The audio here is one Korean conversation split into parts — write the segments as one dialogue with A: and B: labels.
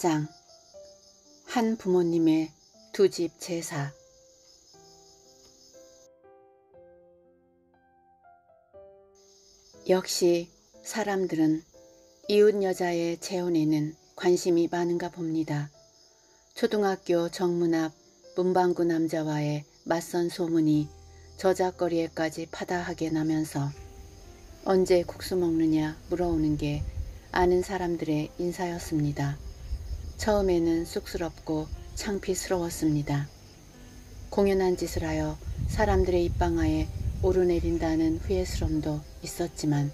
A: 4장 한 부모님의 두 집 제사 역시 사람들은 이웃 여자의 재혼에는 관심이 많은가 봅니다. 초등학교 정문 앞 문방구 남자와의 맞선 소문이 저작거리에까지 파다하게 나면서 언제 국수 먹느냐 물어오는 게 아는 사람들의 인사였습니다. 처음에는 쑥스럽고 창피스러웠습니다. 공연한 짓을 하여 사람들의 입방아에 오르내린다는 후회스러움도 있었지만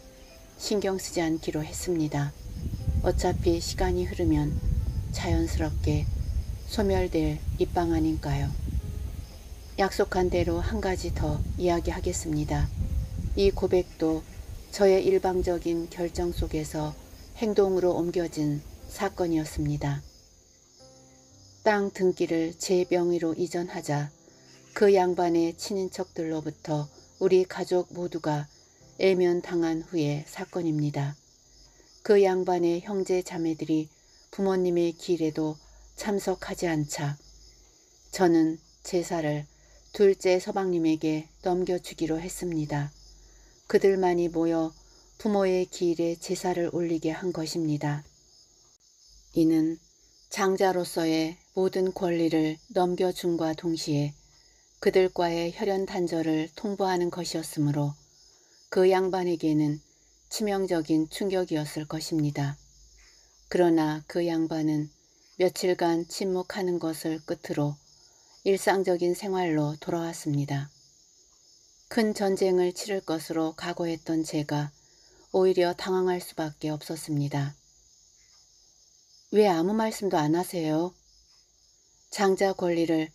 A: 신경 쓰지 않기로 했습니다. 어차피 시간이 흐르면 자연스럽게 소멸될 입방아니까요. 약속한 대로 한 가지 더 이야기하겠습니다. 이 고백도 저의 일방적인 결정 속에서 행동으로 옮겨진 사건이었습니다. 땅 등기를 제 명의로 이전하자 그 양반의 친인척들로부터 우리 가족 모두가 애면당한 후의 사건입니다. 그 양반의 형제 자매들이 부모님의 길에도 참석하지 않자 저는 제사를 둘째 서방님에게 넘겨주기로 했습니다. 그들만이 모여 부모의 길에 제사를 올리게 한 것입니다. 이는 장자로서의 모든 권리를 넘겨줌과 동시에 그들과의 혈연 단절을 통보하는 것이었으므로 그 양반에게는 치명적인 충격이었을 것입니다. 그러나 그 양반은 며칠간 침묵하는 것을 끝으로 일상적인 생활로
B: 돌아왔습니다.
A: 큰 전쟁을 치를 것으로 각오했던 제가 오히려 당황할 수밖에 없었습니다. 왜 아무 말씀도 안 하세요? 장자 권리를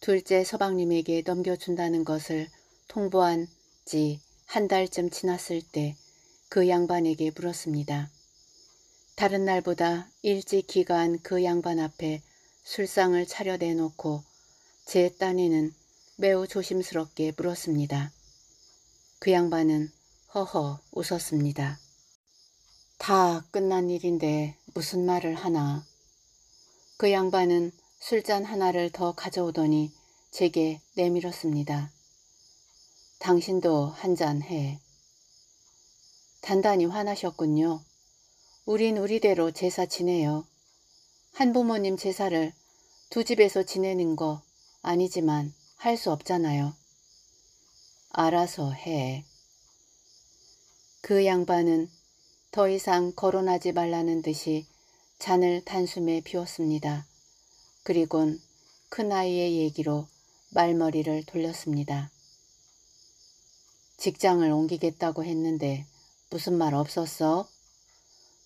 A: 둘째 서방님에게 넘겨준다는 것을 통보한 지 한 달쯤 지났을 때 그 양반에게 물었습니다. 다른 날보다 일찍 기가한그 양반 앞에 술상을 차려내놓고 제 딴에는 매우 조심스럽게 물었습니다. 그 양반은 허허 웃었습니다. 다 끝난 일인데 무슨 말을 하나. 그 양반은 술잔 하나를 더 가져오더니 제게 내밀었습니다. 당신도 한 잔 해. 단단히 화나셨군요. 우린 우리대로 제사 지내요. 한 부모님 제사를 두 집에서 지내는 거 아니지만 할 수 없잖아요. 알아서 해. 그 양반은 더 이상 거론하지 말라는 듯이 잔을 단숨에 비웠습니다. 그리곤 큰아이의 그 얘기로 말머리를 돌렸습니다. 직장을 옮기겠다고 했는데 무슨 말 없었어?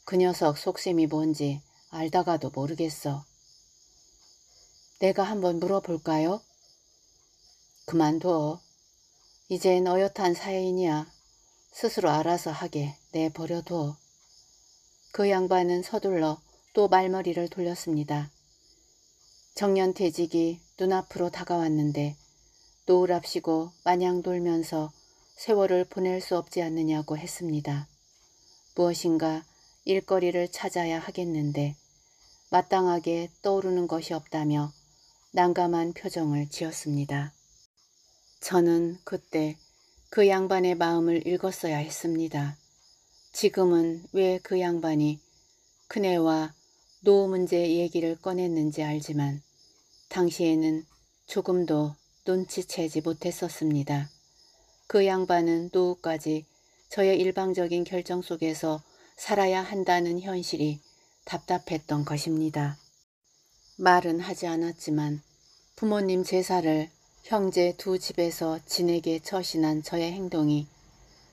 A: 그 녀석 속셈이 뭔지 알다가도 모르겠어. 내가 한번 물어볼까요? 그만둬. 이젠 어엿한 사회인이야. 스스로 알아서 하게 내버려둬. 그 양반은 서둘러 또 말머리를 돌렸습니다. 정년퇴직이 눈앞으로 다가왔는데 노을랍시고 마냥 돌면서 세월을 보낼 수 없지 않느냐고 했습니다. 무엇인가 일거리를 찾아야 하겠는데 마땅하게 떠오르는 것이 없다며 난감한 표정을 지었습니다. 저는 그때 그 양반의 마음을 읽었어야 했습니다. 지금은 왜 그 양반이 그네와 노후 문제 얘기를 꺼냈는지 알지만 당시에는 조금도 눈치채지 못했었습니다. 그 양반은 노후까지 저의 일방적인 결정 속에서 살아야 한다는 현실이 답답했던 것입니다. 말은 하지 않았지만 부모님 제사를 형제 두 집에서 지내게 처신한 저의 행동이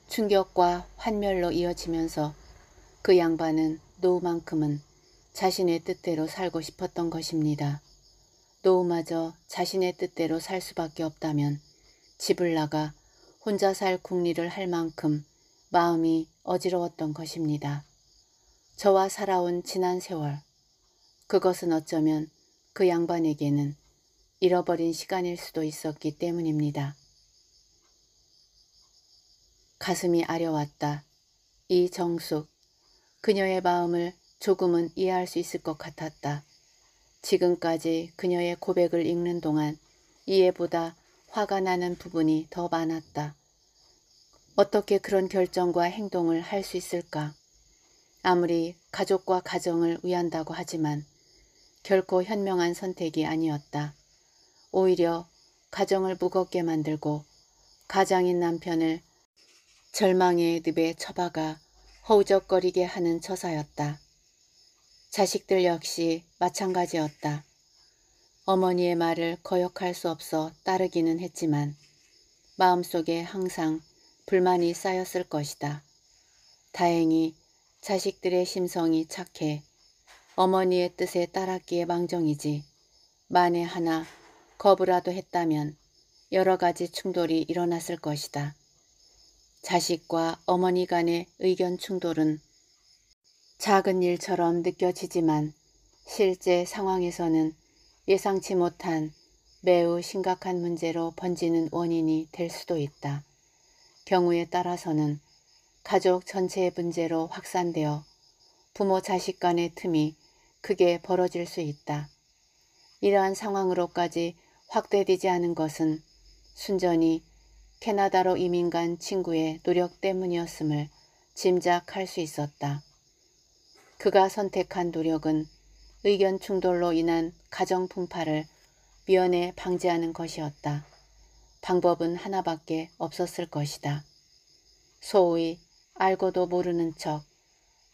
A: 충격과 환멸로 이어지면서 그 양반은 노후만큼은 자신의 뜻대로 살고 싶었던 것입니다. 노우마저 자신의 뜻대로 살 수밖에 없다면 집을 나가 혼자 살 궁리를 할 만큼 마음이 어지러웠던 것입니다. 저와 살아온 지난 세월 그것은 어쩌면 그 양반에게는 잃어버린 시간일 수도 있었기 때문입니다. 가슴이 아려왔다. 이 정숙, 그녀의 마음을 조금은 이해할 수 있을 것 같았다. 지금까지 그녀의 고백을 읽는 동안 이해보다 화가 나는 부분이 더 많았다. 어떻게 그런 결정과 행동을 할 수 있을까? 아무리 가족과 가정을 위한다고 하지만 결코 현명한 선택이 아니었다. 오히려 가정을 무겁게 만들고 가장인 남편을 절망의 늪에 처박아 허우적거리게 하는 처사였다. 자식들 역시 마찬가지였다. 어머니의 말을 거역할 수 없어 따르기는 했지만 마음속에 항상 불만이 쌓였을 것이다. 다행히 자식들의 심성이 착해 어머니의 뜻에 따랐기에 망정이지 만에 하나 거부라도 했다면 여러 가지 충돌이 일어났을 것이다. 자식과 어머니 간의 의견 충돌은 작은 일처럼 느껴지지만 실제 상황에서는 예상치 못한 매우 심각한 문제로 번지는 원인이 될 수도 있다. 경우에 따라서는 가족 전체의 문제로 확산되어 부모 자식 간의 틈이 크게 벌어질 수 있다. 이러한 상황으로까지 확대되지 않은 것은 순전히 캐나다로 이민 간 친구의 노력 때문이었음을 짐작할 수 있었다. 그가 선택한 노력은 의견 충돌로 인한 가정 풍파를 미연에 방지하는 것이었다. 방법은 하나밖에 없었을 것이다. 소위 알고도 모르는 척,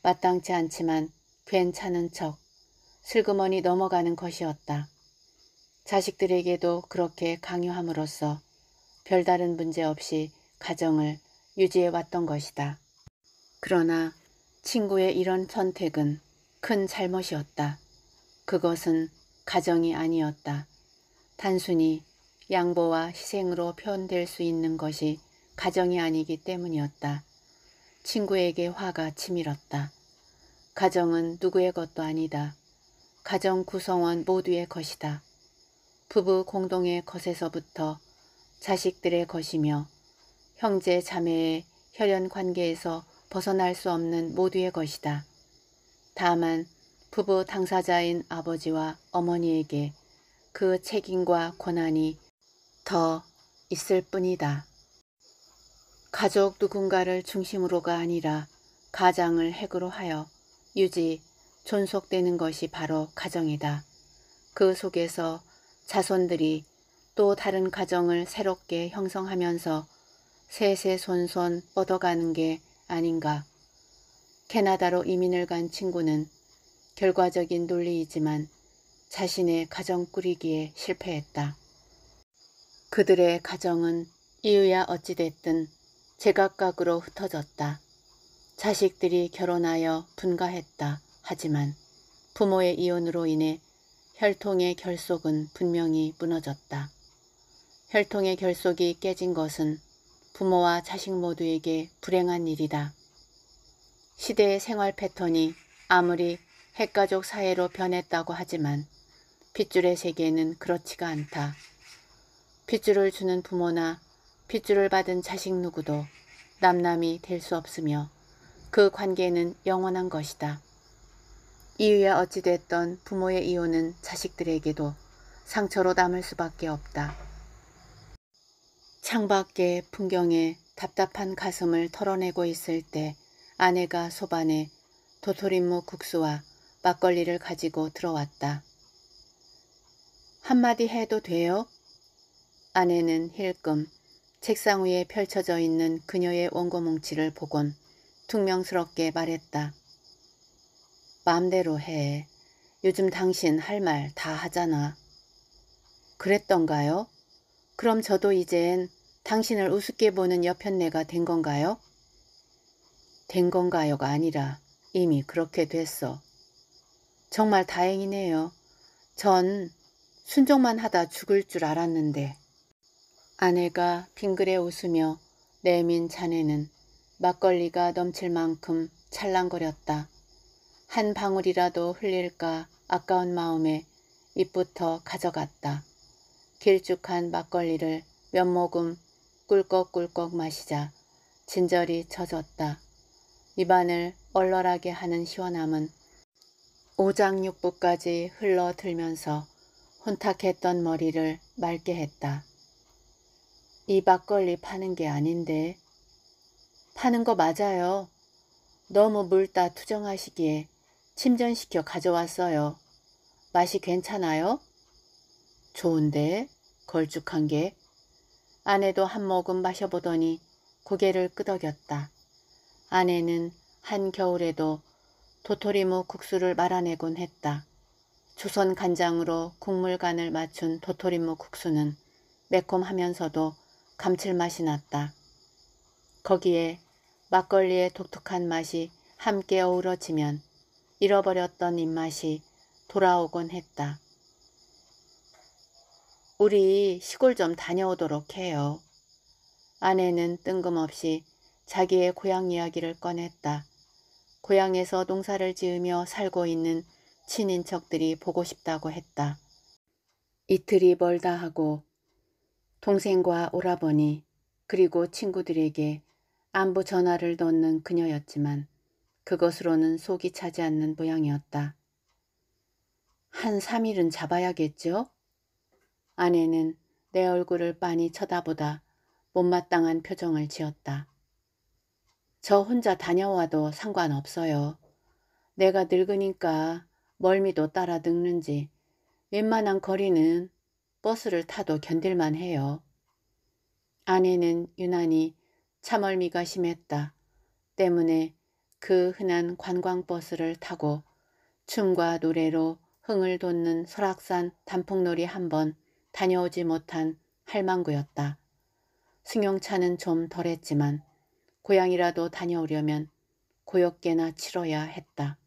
A: 마땅치 않지만 괜찮은 척, 슬그머니 넘어가는 것이었다. 자식들에게도 그렇게 강요함으로써 별다른 문제 없이 가정을 유지해왔던 것이다. 그러나 친구의 이런 선택은 큰 잘못이었다. 그것은 가정이 아니었다. 단순히 양보와 희생으로 표현될 수 있는 것이 가정이 아니기 때문이었다. 친구에게 화가 치밀었다. 가정은 누구의 것도 아니다. 가정 구성원 모두의 것이다. 부부 공동의 것에서부터 자식들의 것이며 형제 자매의 혈연 관계에서 벗어날 수 없는 모두의 것이다. 다만 부부 당사자인 아버지와 어머니에게 그 책임과 권한이 더 있을 뿐이다. 가족 누군가를 중심으로가 아니라 가장을 핵으로 하여 유지, 존속되는 것이 바로 가정이다. 그 속에서 자손들이 또 다른 가정을 새롭게 형성하면서 세세손손 뻗어가는 게 아닌가. 캐나다로 이민을 간 친구는 결과적인 논리이지만 자신의 가정 꾸리기에 실패했다. 그들의 가정은 이유야 어찌됐든 제각각으로 흩어졌다. 자식들이 결혼하여 분가했다. 하지만 부모의 이혼으로 인해 혈통의 결속은 분명히 무너졌다. 혈통의 결속이 깨진 것은 부모와 자식 모두에게 불행한 일이다. 시대의 생활 패턴이 아무리 핵가족 사회로 변했다고 하지만 핏줄의 세계는 그렇지가 않다. 핏줄을 주는 부모나 핏줄을 받은 자식 누구도 남남이 될 수 없으며 그 관계는 영원한 것이다. 이유야 어찌됐던 부모의 이혼은 자식들에게도 상처로 남을 수밖에 없다. 창밖의 풍경에 답답한 가슴을 털어내고 있을 때 아내가 소반에 도토리묵 국수와 막걸리를 가지고 들어왔다. 한마디 해도 돼요? 아내는 힐끔 책상 위에 펼쳐져 있는 그녀의 원고뭉치를 보곤 퉁명스럽게 말했다. 맘대로 해. 요즘 당신 할 말 다 하잖아. 그랬던가요? 그럼 저도 이젠 당신을 우습게 보는 여편네가 된 건가요? 된 건가요가 아니라 이미 그렇게 됐어. 정말 다행이네요. 전 순종만 하다 죽을 줄 알았는데. 아내가 빙그레 웃으며 내민 자네는 막걸리가 넘칠 만큼 찰랑거렸다. 한 방울이라도 흘릴까 아까운 마음에 입부터 가져갔다. 길쭉한 막걸리를 몇 모금 꿀꺽꿀꺽 마시자 진절이 젖었다. 입안을 얼얼하게 하는 시원함은 오장육부까지 흘러들면서 혼탁했던 머리를 맑게 했다. 이 막걸리 파는 게 아닌데. 파는 거 맞아요. 너무 물다 투정하시기에 침전시켜 가져왔어요. 맛이 괜찮아요? 좋은데 걸쭉한 게 아내도 한 모금 마셔보더니 고개를 끄덕였다. 아내는 한겨울에도 도토리묵 국수를 말아내곤 했다. 조선 간장으로 국물간을 맞춘 도토리묵 국수는 매콤하면서도 감칠맛이 났다. 거기에 막걸리의 독특한 맛이 함께 어우러지면 잃어버렸던 입맛이 돌아오곤 했다. 우리 시골 좀 다녀오도록 해요. 아내는 뜬금없이 자기의 고향 이야기를 꺼냈다. 고향에서 농사를 지으며 살고 있는 친인척들이 보고 싶다고 했다. 이틀이 멀다 하고 동생과 오라버니 그리고 친구들에게 안부 전화를 넣는 그녀였지만 그것으로는 속이 차지 않는 모양이었다. 한 3일은 잡아야겠죠? 아내는 내 얼굴을 빤히 쳐다보다 못마땅한 표정을 지었다. 저 혼자 다녀와도 상관없어요. 내가 늙으니까 멀미도 따라 늙는지 웬만한 거리는 버스를 타도 견딜만 해요. 아내는 유난히 참멀미가 심했다. 때문에 그 흔한 관광버스를 타고 춤과 노래로 흥을 돋는 설악산 단풍놀이 한번 다녀오지 못한 할망구였다. 승용차는 좀 덜했지만 고향이라도 다녀오려면 고역계나 치러야 했다.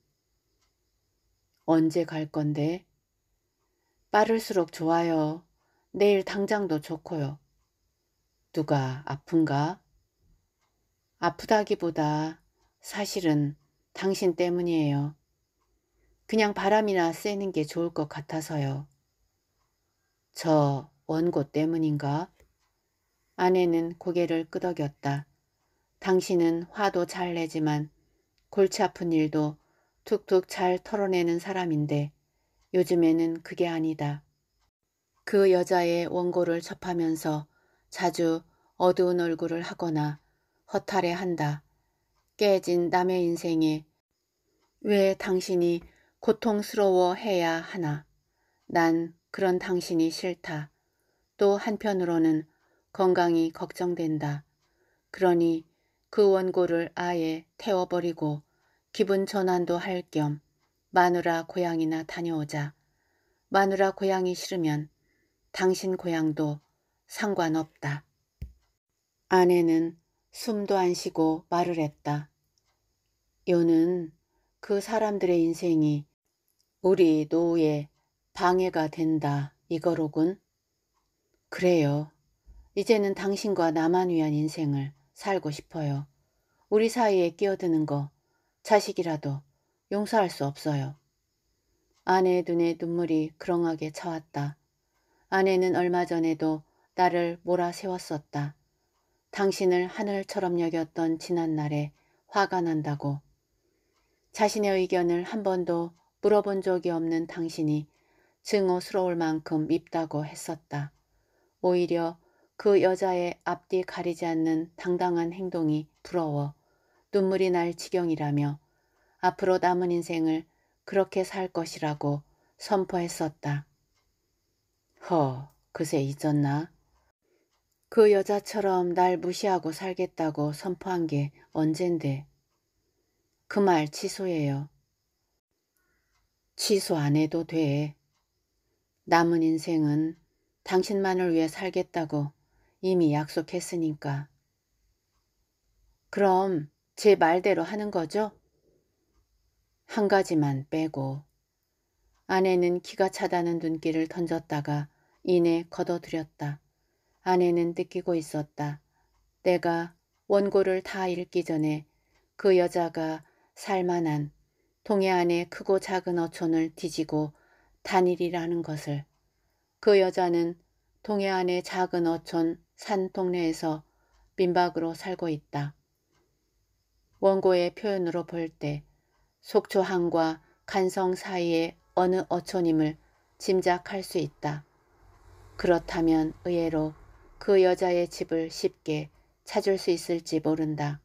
A: 언제 갈 건데? 빠를수록 좋아요. 내일 당장도 좋고요. 누가 아픈가? 아프다기보다 사실은 당신 때문이에요. 그냥 바람이나 쐬는 게 좋을 것 같아서요. 저 원고 때문인가? 아내는 고개를 끄덕였다. 당신은 화도 잘 내지만 골치 아픈 일도 툭툭 잘 털어내는 사람인데 요즘에는 그게 아니다. 그 여자의 원고를 접하면서 자주 어두운 얼굴을 하거나 허탈해한다. 깨진 남의 인생에 왜 당신이 고통스러워해야 하나. 난 그런 당신이 싫다. 또 한편으로는 건강이 걱정된다. 그러니 그 원고를 아예 태워버리고 기분 전환도 할 겸 마누라 고향이나 다녀오자. 마누라 고향이 싫으면 당신 고향도 상관없다. 아내는 숨도 안 쉬고 말을 했다. 요는 그 사람들의 인생이 우리 노예 방해가 된다 이거로군. 그래요. 이제는 당신과 나만 위한 인생을 살고 싶어요. 우리 사이에 끼어드는 거 자식이라도 용서할 수 없어요. 아내의 눈에 눈물이 그렁하게 차왔다. 아내는 얼마 전에도 나를 몰아세웠었다. 당신을 하늘처럼 여겼던 지난 날에 화가 난다고. 자신의 의견을 한 번도 물어본 적이 없는 당신이 증오스러울 만큼 밉다고 했었다. 오히려 그 여자의 앞뒤 가리지 않는 당당한 행동이 부러워 눈물이 날 지경이라며 앞으로 남은 인생을 그렇게 살 것이라고 선포했었다. 허, 그새 잊었나? 그 여자처럼 날 무시하고 살겠다고 선포한 게 언젠데. 그 말 취소해요. 취소 안 해도 돼. 남은 인생은 당신만을 위해 살겠다고 이미 약속했으니까. 그럼 제 말대로 하는 거죠? 한 가지만 빼고. 아내는 키가 차다는 눈길을 던졌다가 이내 걷어들였다. 아내는 느끼고 있었다. 내가 원고를 다 읽기 전에 그 여자가 살만한 동해안의 크고 작은 어촌을 뒤지고 단일이라는 것을. 그 여자는 동해안의 작은 어촌 산 동네에서 민박으로 살고 있다. 원고의 표현으로 볼 때 속초항과 간성 사이의 어느 어촌임을 짐작할 수 있다. 그렇다면 의외로 그 여자의 집을 쉽게 찾을 수 있을지 모른다.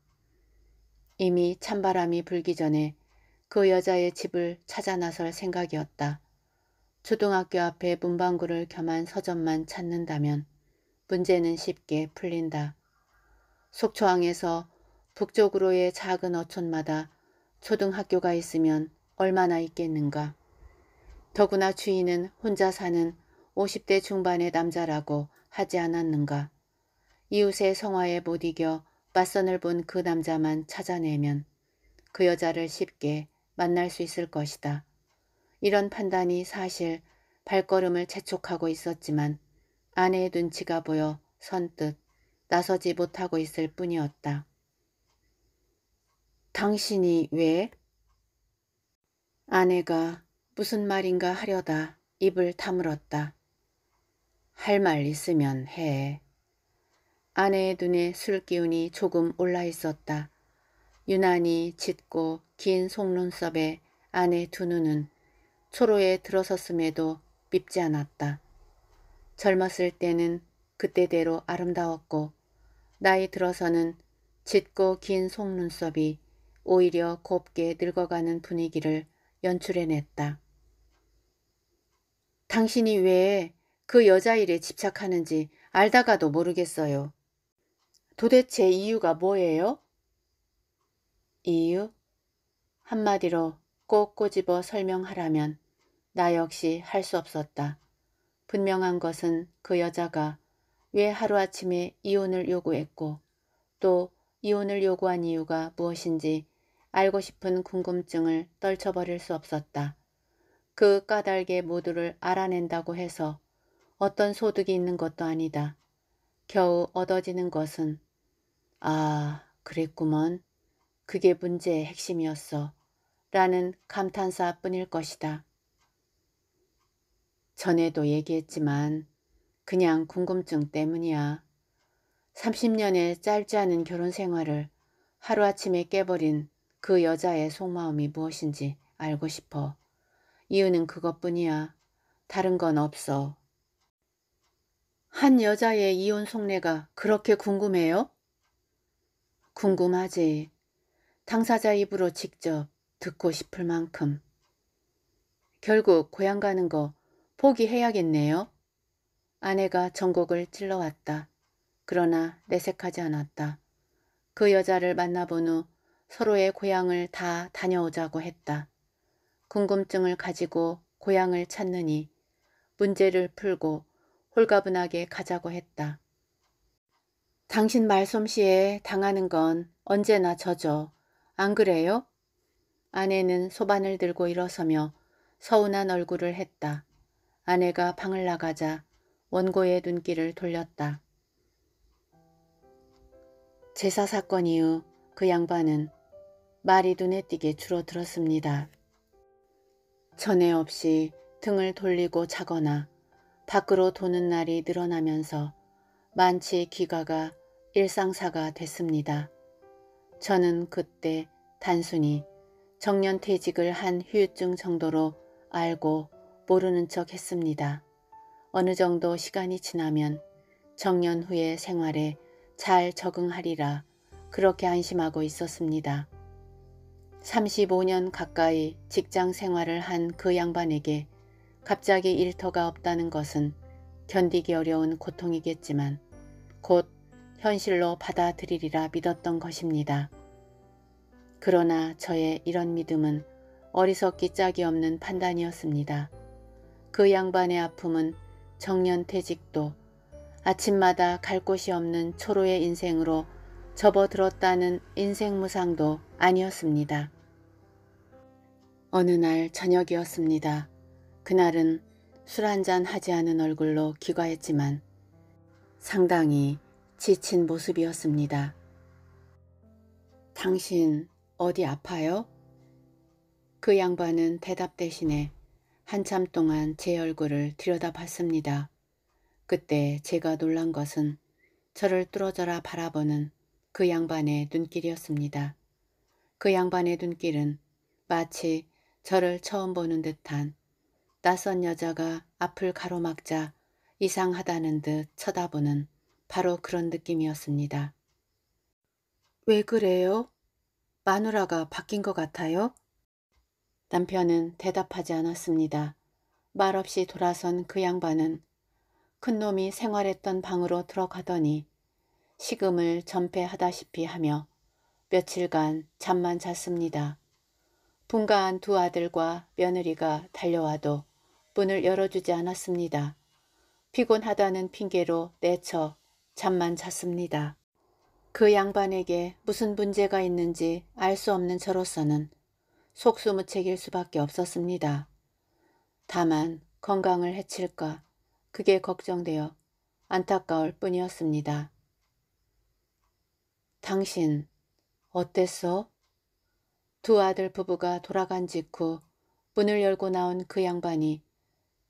A: 이미 찬바람이 불기 전에 그 여자의 집을 찾아 나설 생각이었다. 초등학교 앞에 문방구를 겸한 서점만 찾는다면 문제는 쉽게 풀린다. 속초항에서 북쪽으로의 작은 어촌마다 초등학교가 있으면 얼마나 있겠는가. 더구나 주인은 혼자 사는 50대 중반의 남자라고 하지 않았는가. 이웃의 성화에 못 이겨 맞선을 본 그 남자만 찾아내면 그 여자를 쉽게 만날 수 있을 것이다. 이런 판단이 사실 발걸음을 재촉하고 있었지만 아내의 눈치가 보여 선뜻 나서지 못하고 있을 뿐이었다. 당신이 왜? 아내가 무슨 말인가 하려다 입을 다물었다. 할 말 있으면 해. 아내의 눈에 술기운이 조금 올라 있었다. 유난히 짙고 긴 속눈썹에 아내 두 눈은 초로에 들어섰음에도 밉지 않았다. 젊었을 때는 그때대로 아름다웠고 나이 들어서는 짙고 긴 속눈썹이 오히려 곱게 늙어가는 분위기를 연출해냈다. 당신이 왜 그 여자 일에 집착하는지 알다가도 모르겠어요. 도대체 이유가 뭐예요? 이유? 한마디로 꼭 꼬집어 설명하라면 나 역시 할 수 없었다. 분명한 것은 그 여자가 왜 하루아침에 이혼을 요구했고 또 이혼을 요구한 이유가 무엇인지 알고 싶은 궁금증을 떨쳐버릴 수 없었다. 그 까닭의 모두를 알아낸다고 해서 어떤 소득이 있는 것도 아니다. 겨우 얻어지는 것은 아 그랬구먼 그게 문제의 핵심이었어 라는 감탄사뿐일 것이다. 전에도 얘기했지만 그냥 궁금증 때문이야. 30년의 짧지 않은 결혼 생활을 하루아침에 깨버린 그 여자의 속마음이 무엇인지 알고 싶어. 이유는 그것뿐이야. 다른 건 없어. 한 여자의 이혼 속내가 그렇게 궁금해요? 궁금하지. 당사자 입으로 직접 듣고 싶을 만큼. 결국 고향 가는 거 포기해야겠네요. 아내가 전곡을 찔러왔다. 그러나 내색하지 않았다. 그 여자를 만나본 후 서로의 고향을 다 다녀오자고 했다. 궁금증을 가지고 고향을 찾느니 문제를 풀고 홀가분하게 가자고 했다. 당신 말솜씨에 당하는 건 언제나 저죠. 안 그래요? 아내는 소반을 들고 일어서며 서운한 얼굴을 했다. 아내가 방을 나가자 원고의 눈길을 돌렸다. 제사 사건 이후 그 양반은 말이 눈에 띄게 줄어들었습니다. 전에 없이 등을 돌리고 자거나 밖으로 도는 날이 늘어나면서 만취기가가 일상사가 됐습니다. 저는 그때 단순히 정년퇴직을 한 휴유증 정도로 알고 모르는 척 했습니다. 어느 정도 시간이 지나면 정년 후의 생활에 잘 적응하리라 그렇게 안심하고 있었습니다. 35년 가까이 직장 생활을 한 그 양반에게 갑자기 일터가 없다는 것은 견디기 어려운 고통이겠지만 곧 현실로 받아들이리라 믿었던 것입니다. 그러나 저의 이런 믿음은 어리석기 짝이 없는 판단이었습니다. 그 양반의 아픔은 정년퇴직도 아침마다 갈 곳이 없는 초로의 인생으로 접어들었다는 인생무상도 아니었습니다. 어느 날 저녁이었습니다. 그날은 술 한 잔 하지 않은 얼굴로 귀가했지만 상당히 지친 모습이었습니다. 당신 어디 아파요? 그 양반은 대답 대신에 한참 동안 제 얼굴을 들여다봤습니다. 그때 제가 놀란 것은 저를 뚫어져라 바라보는 그 양반의 눈길이었습니다. 그 양반의 눈길은 마치 저를 처음 보는 듯한 낯선 여자가 앞을 가로막자 이상하다는 듯 쳐다보는 바로 그런 느낌이었습니다. 왜 그래요? 마누라가 바뀐 것 같아요? 남편은 대답하지 않았습니다. 말없이 돌아선 그 양반은 큰 놈이 생활했던 방으로 들어가더니 식음을 전폐하다시피 하며 며칠간 잠만 잤습니다. 분가한 두 아들과 며느리가 달려와도 문을 열어주지 않았습니다. 피곤하다는 핑계로 내쳐 잠만 잤습니다. 그 양반에게 무슨 문제가 있는지 알 수 없는 저로서는 속수무책일 수밖에 없었습니다. 다만 건강을 해칠까 그게 걱정되어 안타까울 뿐이었습니다. 당신 어땠어? 두 아들 부부가 돌아간 직후 문을 열고 나온 그 양반이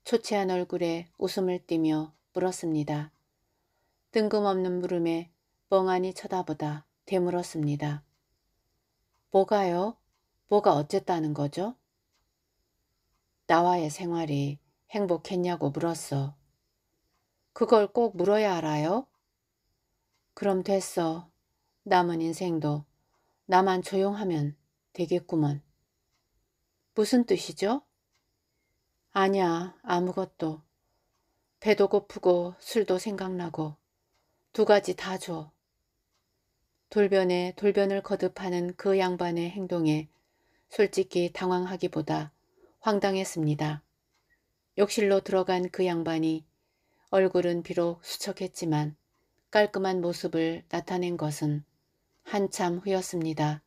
A: 초췌한 얼굴에 웃음을 띠며 물었습니다. 뜬금없는 물음에 멍하니 쳐다보다 되물었습니다. 뭐가요? 뭐가 어쨌다는 거죠? 나와의 생활이 행복했냐고 물었어. 그걸 꼭 물어야 알아요? 그럼 됐어. 남은 인생도 나만 조용하면 되겠구먼. 무슨 뜻이죠? 아니야, 아무것도. 배도 고프고 술도 생각나고 두 가지 다 줘. 돌변에 돌변을 거듭하는 그 양반의 행동에 솔직히 당황하기보다 황당했습니다. 욕실로 들어간 그 양반이 얼굴은 비록 수척했지만 깔끔한 모습을 나타낸 것은 한참 후였습니다.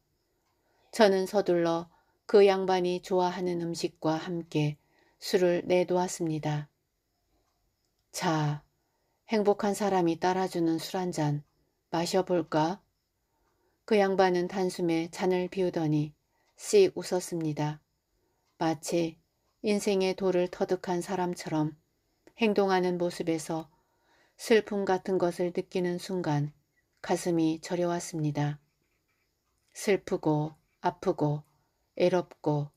A: 저는 서둘러 그 양반이 좋아하는 음식과 함께 술을 내놓았습니다. 자, 행복한 사람이 따라주는 술 한 잔 마셔볼까? 그 양반은 단숨에 잔을 비우더니 씩 웃었습니다. 마치 인생의 돌을 터득한 사람처럼 행동하는 모습에서 슬픔 같은 것을 느끼는 순간 가슴이 저려왔습니다. 슬프고 아프고 애롭고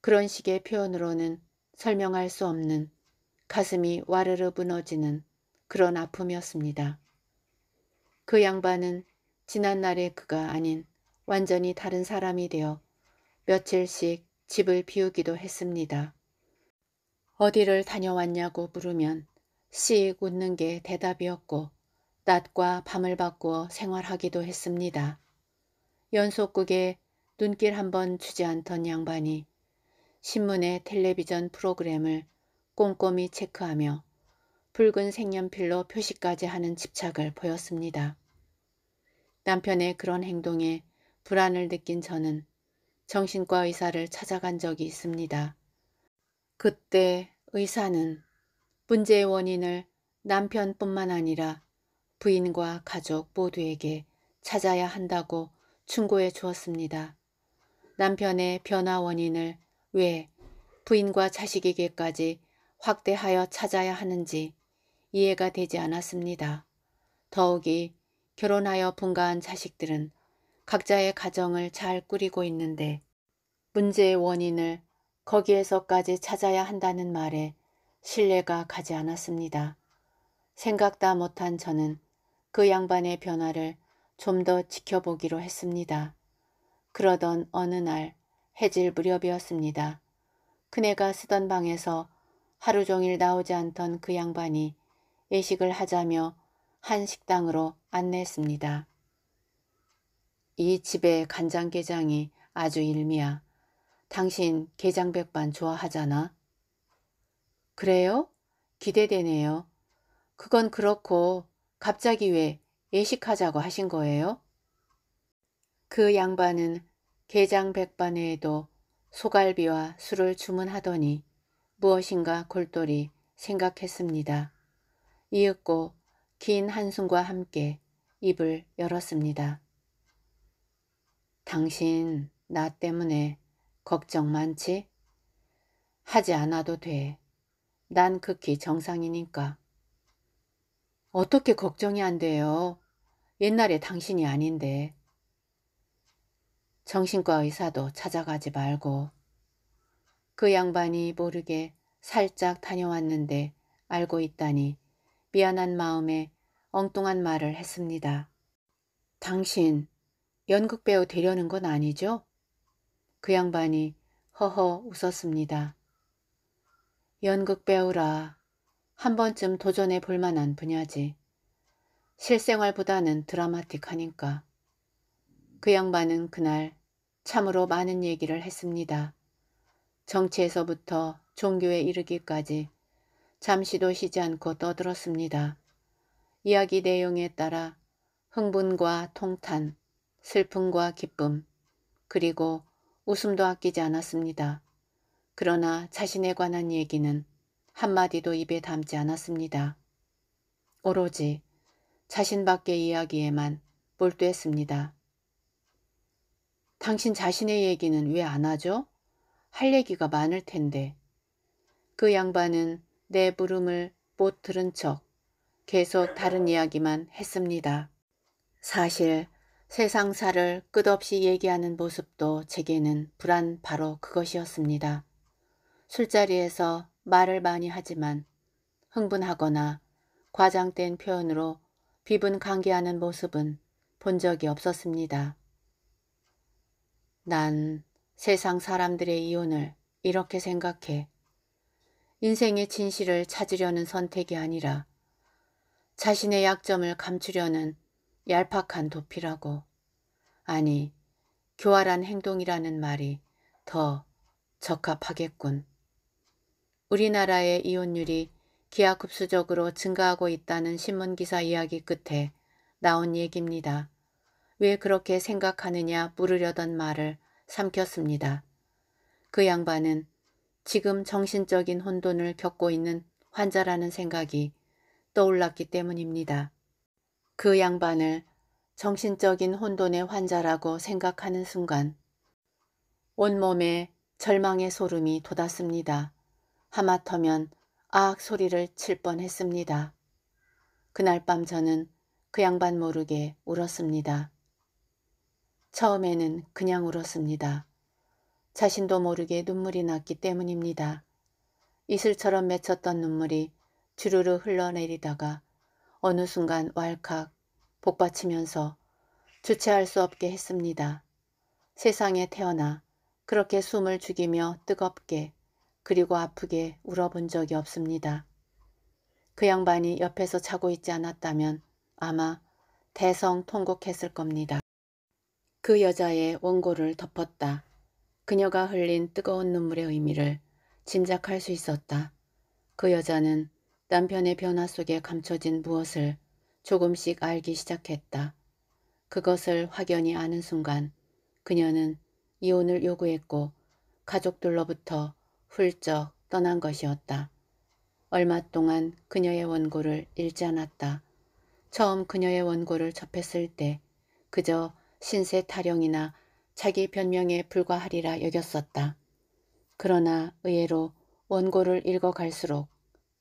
A: 그런 식의 표현으로는 설명할 수 없는 가슴이 와르르 무너지는 그런 아픔이었습니다. 그 양반은 지난날의 그가 아닌 완전히 다른 사람이 되어 며칠씩 집을 비우기도 했습니다. 어디를 다녀왔냐고 물으면 씩 웃는 게 대답이었고 낮과 밤을 바꾸어 생활하기도 했습니다. 연속극에 눈길 한번 주지 않던 양반이 신문의 텔레비전 프로그램을 꼼꼼히 체크하며 붉은 색연필로 표시까지 하는 집착을 보였습니다. 남편의 그런 행동에 불안을 느낀 저는 정신과 의사를 찾아간 적이 있습니다. 그때 의사는 문제의 원인을 남편뿐만 아니라 부인과 가족 모두에게 찾아야 한다고 충고해 주었습니다. 남편의 변화 원인을 왜 부인과 자식에게까지 확대하여 찾아야 하는지 이해가 되지 않았습니다. 더욱이 결혼하여 분가한 자식들은 각자의 가정을 잘 꾸리고 있는데 문제의 원인을 거기에서까지 찾아야 한다는 말에 신뢰가 가지 않았습니다. 생각다 못한 저는 그 양반의 변화를 좀 더 지켜보기로 했습니다. 그러던 어느 날 해질 무렵이었습니다. 그네가 쓰던 방에서 하루 종일 나오지 않던 그 양반이 예식을 하자며 한 식당으로 안내했습니다. 이 집의 간장게장이 아주 일미야. 당신 게장백반 좋아하잖아. 그래요? 기대되네요. 그건 그렇고 갑자기 왜 예식하자고 하신 거예요? 그 양반은 게장백반에도 소갈비와 술을 주문하더니 무엇인가 골똘히 생각했습니다. 이윽고 긴 한숨과 함께 입을 열었습니다. 당신 나 때문에 걱정 많지? 하지 않아도 돼. 난 극히 정상이니까. 어떻게 걱정이 안 돼요? 옛날에 당신이 아닌데. 정신과 의사도 찾아가지 말고. 그 양반이 모르게 살짝 다녀왔는데 알고 있다니 미안한 마음에 엉뚱한 말을 했습니다. 당신 연극 배우 되려는 건 아니죠? 그 양반이 허허 웃었습니다. 연극 배우라 한 번쯤 도전해 볼 만한 분야지. 실생활보다는 드라마틱하니까. 그 양반은 그날 참으로 많은 얘기를 했습니다. 정치에서부터 종교에 이르기까지 잠시도 쉬지 않고 떠들었습니다. 이야기 내용에 따라 흥분과 통탄, 슬픔과 기쁨, 그리고 웃음도 아끼지 않았습니다. 그러나 자신에 관한 얘기는 한마디도 입에 담지 않았습니다. 오로지 자신 밖에 이야기에만 몰두했습니다. 당신 자신의 얘기는 왜 안 하죠? 할 얘기가 많을 텐데. 그 양반은 내부름을못 들은 척 계속 다른 이야기만 했습니다. 사실 세상사를 끝없이 얘기하는 모습도 제게는 불안 바로 그것이었습니다. 술자리에서 말을 많이 하지만 흥분하거나 과장된 표현으로 비분 강개하는 모습은 본 적이 없었습니다. 난 세상 사람들의 이혼을 이렇게 생각해. 인생의 진실을 찾으려는 선택이 아니라 자신의 약점을 감추려는 얄팍한 도피라고. 아니, 교활한 행동이라는 말이 더 적합하겠군. 우리나라의 이혼율이 기하급수적으로 증가하고 있다는 신문기사 이야기 끝에 나온 얘기입니다. 왜 그렇게 생각하느냐 물으려던 말을 삼켰습니다. 그 양반은 지금 정신적인 혼돈을 겪고 있는 환자라는 생각이 떠올랐기 때문입니다. 그 양반을 정신적인 혼돈의 환자라고 생각하는 순간 온몸에 절망의 소름이 돋았습니다. 하마터면 아악 소리를 칠 뻔했습니다. 그날 밤 저는 그 양반 모르게 울었습니다. 처음에는 그냥 울었습니다. 자신도 모르게 눈물이 났기 때문입니다. 이슬처럼 맺혔던 눈물이 주르르 흘러내리다가 어느 순간 왈칵 복받치면서 주체할 수 없게 했습니다. 세상에 태어나 그렇게 숨을 죽이며 뜨겁게 그리고 아프게 울어본 적이 없습니다. 그 양반이 옆에서 자고 있지 않았다면 아마 대성통곡했을 겁니다. 그 여자의 원고를 덮었다. 그녀가 흘린 뜨거운 눈물의 의미를 짐작할 수 있었다. 그 여자는 남편의 변화 속에 감춰진 무엇을 조금씩 알기 시작했다. 그것을 확연히 아는 순간 그녀는 이혼을 요구했고 가족들로부터 훌쩍 떠난 것이었다. 얼마 동안 그녀의 원고를 읽지 않았다. 처음 그녀의 원고를 접했을 때 그저 신세 타령이나 자기 변명에 불과하리라 여겼었다. 그러나 의외로 원고를 읽어갈수록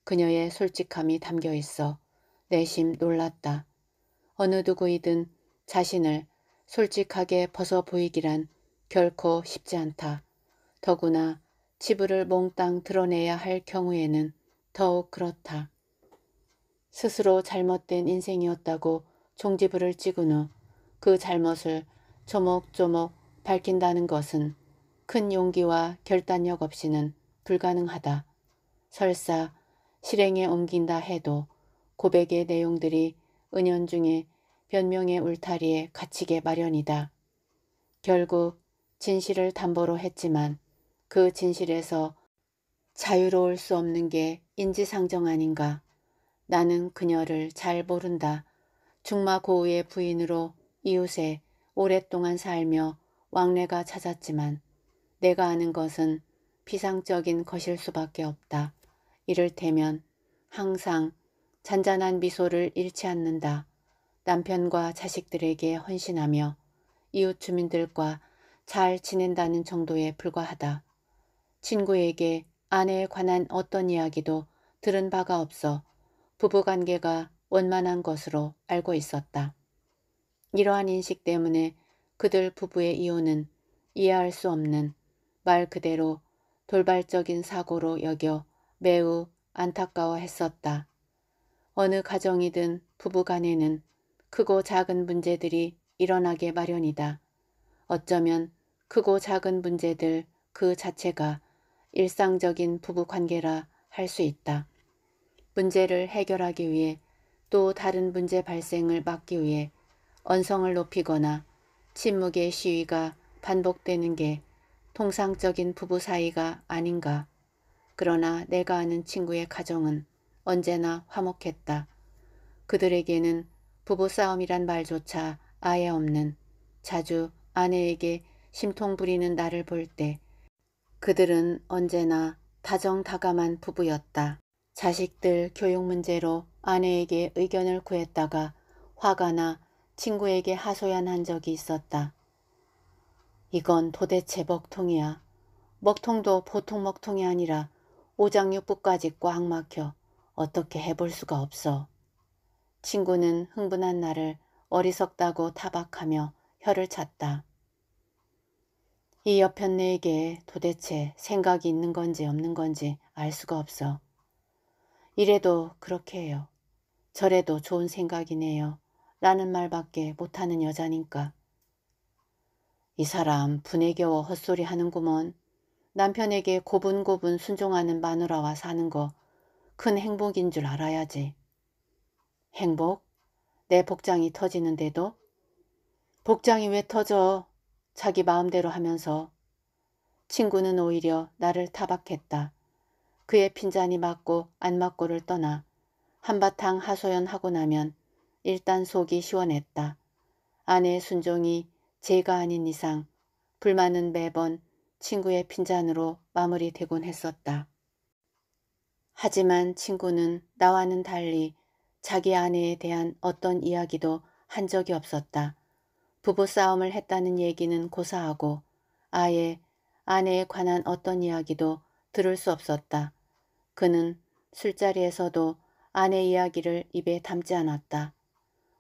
A: 그녀의 솔직함이 담겨 있어 내심 놀랐다. 어느 누구이든 자신을 솔직하게 벗어 보이기란 결코 쉽지 않다. 더구나 치부를 몽땅 드러내야 할 경우에는 더욱 그렇다. 스스로 잘못된 인생이었다고 종지부를 찍은 후 그 잘못을 조목조목 밝힌다는 것은 큰 용기와 결단력 없이는 불가능하다. 설사 실행에 옮긴다 해도 고백의 내용들이 은연중에 변명의 울타리에 갇히게 마련이다. 결국 진실을 담보로 했지만 그 진실에서 자유로울 수 없는 게 인지상정 아닌가. 나는 그녀를 잘 모른다. 중마 고우의 부인으로 이웃에 오랫동안 살며 왕래가 찾았지만 내가 아는 것은 비상적인 것일 수밖에 없다. 이를테면 항상 잔잔한 미소를 잃지 않는다. 남편과 자식들에게 헌신하며 이웃 주민들과 잘 지낸다는 정도에 불과하다. 친구에게 아내에 관한 어떤 이야기도 들은 바가 없어 부부관계가 원만한 것으로 알고 있었다. 이러한 인식 때문에 그들 부부의 이혼은 이해할 수 없는 말 그대로 돌발적인 사고로 여겨 매우 안타까워했었다. 어느 가정이든 부부간에는 크고 작은 문제들이 일어나게 마련이다. 어쩌면 크고 작은 문제들 그 자체가 일상적인 부부관계라 할 수 있다. 문제를 해결하기 위해 또 다른 문제 발생을 막기 위해 언성을 높이거나 침묵의 시위가 반복되는 게 통상적인 부부 사이가 아닌가 그러나 내가 아는 친구의 가정은 언제나 화목했다. 그들에게는 부부싸움이란 말조차 아예 없는 자주 아내에게 심통 부리는 나를 볼 때 그들은 언제나 다정다감한 부부였다. 자식들 교육 문제로 아내에게 의견을 구했다가 화가 나 친구에게 하소연한 적이 있었다. 이건 도대체 먹통이야. 먹통도 보통 먹통이 아니라 오장육부까지 꽉 막혀 어떻게 해볼 수가 없어. 친구는 흥분한 나를 어리석다고 타박하며 혀를 찼다. 이 여편네에게 도대체 생각이 있는 건지 없는 건지 알 수가 없어. 이래도 그렇게 해요. 저래도 좋은 생각이네요. 라는 말밖에 못하는 여자니까. 이 사람 분에 겨워 헛소리 하는구먼. 남편에게 고분고분 순종하는 마누라와 사는 거 큰 행복인 줄 알아야지. 행복? 내 복장이 터지는데도? 복장이 왜 터져? 자기 마음대로 하면서. 친구는 오히려 나를 타박했다. 그의 핀잔이 맞고 안 맞고를 떠나 한바탕 하소연하고 나면 일단 속이 시원했다. 아내의 순종이 제가 아닌 이상 불만은 매번 친구의 핀잔으로 마무리되곤 했었다. 하지만 친구는 나와는 달리 자기 아내에 대한 어떤 이야기도 한 적이 없었다. 부부싸움을 했다는 얘기는 고사하고 아예 아내에 관한 어떤 이야기도 들을 수 없었다. 그는 술자리에서도 아내 이야기를 입에 담지 않았다.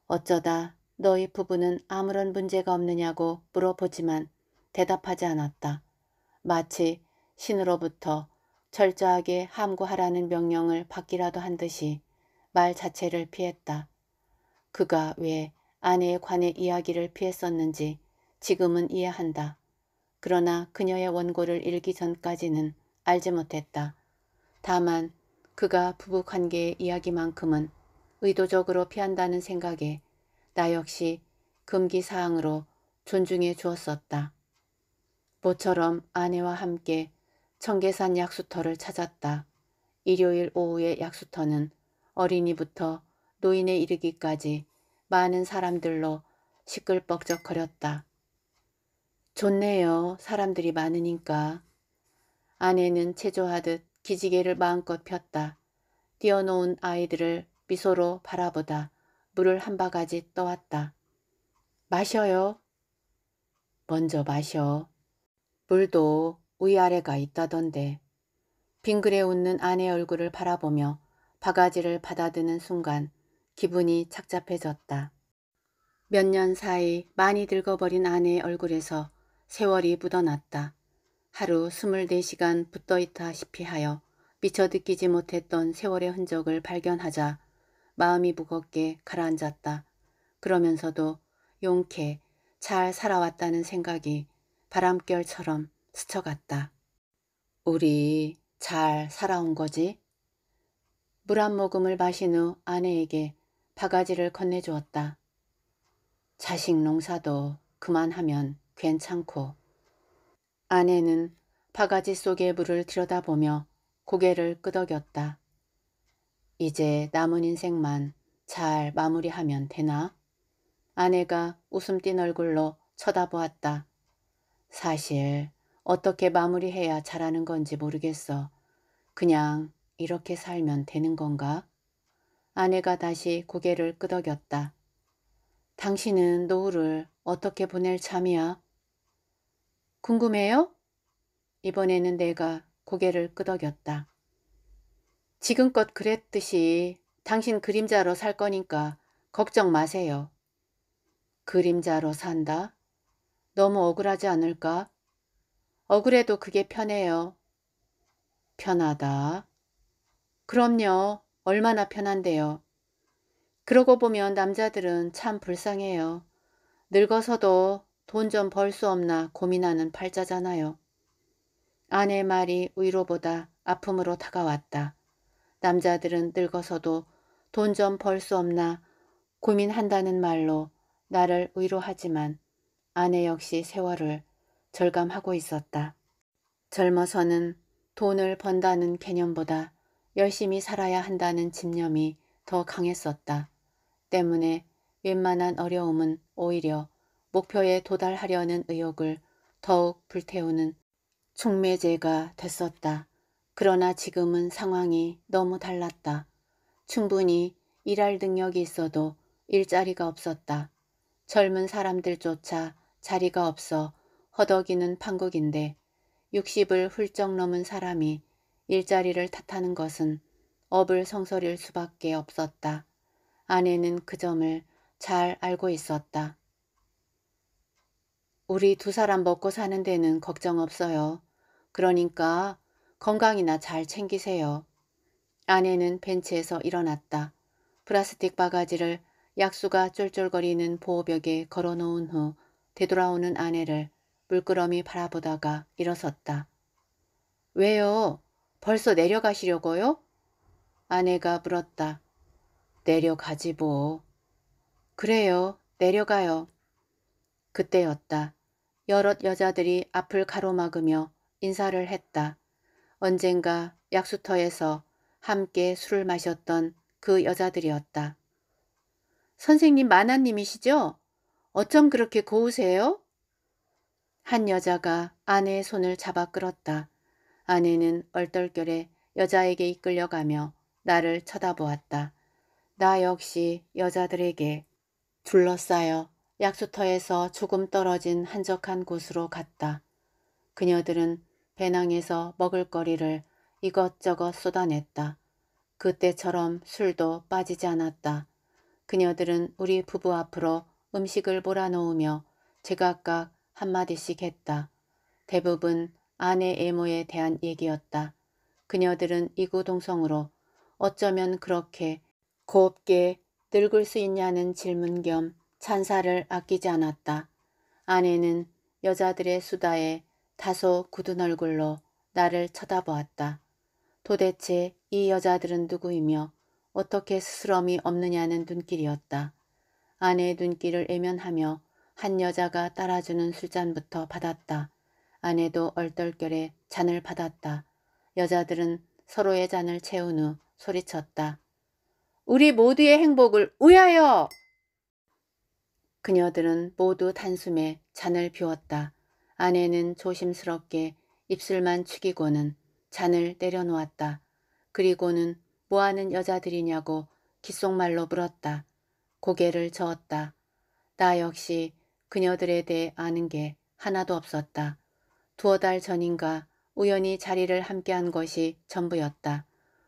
A: 어쩌다 너희 부부는 아무런 문제가 없느냐고 물어보지만 대답하지 않았다. 마치 신으로부터 철저하게 함구하라는 명령을 받기라도 한 듯이 말 자체를 피했다. 그가 왜 아내에 관해 이야기를 피했었는지 지금은 이해한다. 그러나 그녀의 원고를 읽기 전까지는 알지 못했다. 다만 그가 부부관계의 이야기만큼은 의도적으로 피한다는 생각에 나 역시 금기사항으로 존중해 주었었다. 모처럼 아내와 함께 청계산 약수터를 찾았다. 일요일 오후의 약수터는 어린이부터 노인에 이르기까지 많은 사람들로 시끌벅적거렸다. 좋네요. 사람들이 많으니까. 아내는 체조하듯 기지개를 마음껏 폈다. 뛰어놓은 아이들을 미소로 바라보다 물을 한 바가지 떠왔다. 마셔요. 먼저 마셔. 불도 위아래가 있다던데. 빙그레 웃는 아내 얼굴을 바라보며 바가지를 받아드는 순간 기분이 착잡해졌다. 몇 년 사이 많이 늙어버린 아내의 얼굴에서 세월이 묻어났다. 하루 24시간 붙어있다 시피 하여 미처 느끼지 못했던 세월의 흔적을 발견하자 마음이 무겁게 가라앉았다. 그러면서도 용케 잘 살아왔다는 생각이 바람결처럼 스쳐갔다. 우리 잘 살아온 거지? 물 한 모금을 마신 후 아내에게 바가지를 건네주었다. 자식 농사도 그만하면 괜찮고. 아내는 바가지 속에 물을 들여다보며 고개를 끄덕였다. 이제 남은 인생만 잘 마무리하면 되나? 아내가 웃음 띤 얼굴로 쳐다보았다. 사실 어떻게 마무리해야 잘하는 건지 모르겠어. 그냥 이렇게 살면 되는 건가? 아내가 다시 고개를 끄덕였다. 당신은 노후를 어떻게 보낼 참이야? 궁금해요? 이번에는 내가 고개를 끄덕였다. 지금껏 그랬듯이 당신 그림자로 살 거니까 걱정 마세요. 그림자로 산다? 너무 억울하지 않을까? 억울해도 그게 편해요. 편하다. 그럼요. 얼마나 편한데요. 그러고 보면 남자들은 참 불쌍해요. 늙어서도 돈 좀 벌 수 없나 고민하는 팔자잖아요. 아내 말이 위로보다 아픔으로 다가왔다. 남자들은 늙어서도 돈 좀 벌 수 없나 고민한다는 말로 나를 위로하지만 아내 역시 세월을 절감하고 있었다. 젊어서는 돈을 번다는 개념보다 열심히 살아야 한다는 집념이 더 강했었다. 때문에 웬만한 어려움은 오히려 목표에 도달하려는 의욕을 더욱 불태우는 촉매제가 됐었다. 그러나 지금은 상황이 너무 달랐다. 충분히 일할 능력이 있어도 일자리가 없었다. 젊은 사람들조차 자리가 없어 허덕이는 판국인데 60을 훌쩍 넘은 사람이 일자리를 탓하는 것은 업을 성설일 수밖에 없었다. 아내는 그 점을 잘 알고 있었다. 우리 두 사람 먹고 사는 데는 걱정 없어요. 그러니까 건강이나 잘 챙기세요. 아내는 벤치에서 일어났다. 플라스틱 바가지를 약수가 쫄쫄거리는 보호벽에 걸어놓은 후 되돌아오는 아내를 물끄러미 바라보다가 일어섰다. 왜요? 벌써 내려가시려고요? 아내가 물었다. 내려가지 뭐. 그래요. 내려가요. 그때였다. 여럿 여자들이 앞을 가로막으며 인사를 했다. 언젠가 약수터에서 함께 술을 마셨던 그 여자들이었다. 선생님 만화님이시죠? 어쩜 그렇게 고우세요? 한 여자가 아내의 손을 잡아 끌었다. 아내는 얼떨결에 여자에게 이끌려가며 나를 쳐다보았다. 나 역시 여자들에게 둘러싸여 약수터에서 조금 떨어진 한적한 곳으로 갔다. 그녀들은 배낭에서 먹을거리를 이것저것 쏟아냈다. 그때처럼 술도 빠지지 않았다. 그녀들은 우리 부부 앞으로 음식을 몰아넣으며 제각각 한마디씩 했다. 대부분 아내 애모에 대한 얘기였다. 그녀들은 이구동성으로 어쩌면 그렇게 곱게 늙을 수 있냐는 질문 겸 찬사를 아끼지 않았다. 아내는 여자들의 수다에 다소 굳은 얼굴로 나를 쳐다보았다. 도대체 이 여자들은 누구이며 어떻게 스스럼이 없느냐는 눈길이었다. 아내의 눈길을 애면하며 한 여자가 따라주는 술잔부터 받았다. 아내도 얼떨결에 잔을 받았다. 여자들은 서로의 잔을 채운 후 소리쳤다. 우리 모두의 행복을 우여여 그녀들은 모두 단숨에 잔을 비웠다. 아내는 조심스럽게 입술만 축이고는 잔을 내려놓았다. 그리고는 뭐하는 여자들이냐고 귓속말로 물었다. 고개를 저었다. 나 역시 그녀들에 대해 아는 게 하나도 없었다. 두어 달 전인가 우연히 자리를 함께한 것이 전부였다.